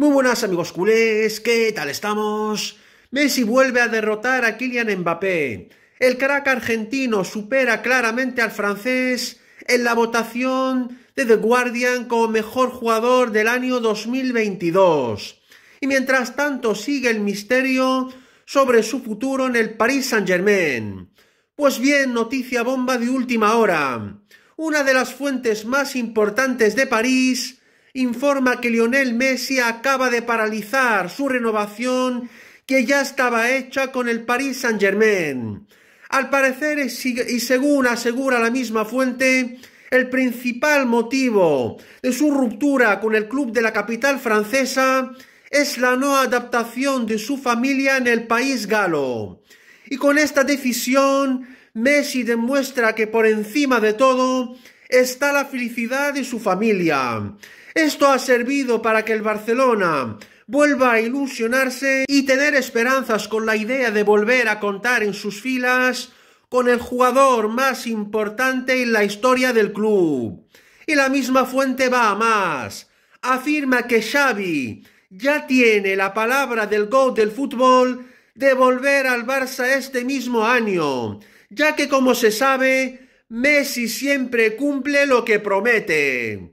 Muy buenas amigos culés, ¿qué tal estamos? Messi vuelve a derrotar a Kylian Mbappé. El crack argentino supera claramente al francés en la votación de The Guardian como mejor jugador del año 2022. Y mientras tanto sigue el misterio sobre su futuro en el Paris Saint-Germain. Pues bien, noticia bomba de última hora. Una de las fuentes más importantes de París informa que Lionel Messi acaba de paralizar su renovación que ya estaba hecha con el Paris Saint-Germain. Al parecer, y según asegura la misma fuente, el principal motivo de su ruptura con el club de la capital francesa es la no adaptación de su familia en el país galo. Y con esta decisión, Messi demuestra que por encima de todo está la felicidad de su familia esto ha servido para que el Barcelona vuelva a ilusionarse y tener esperanzas con la idea de volver a contar en sus filas con el jugador más importante en la historia del club. Y la misma fuente va a más. Afirma que Xavi ya tiene la palabra del GOAT del fútbol de volver al Barça este mismo año, ya que como se sabe, Messi siempre cumple lo que promete.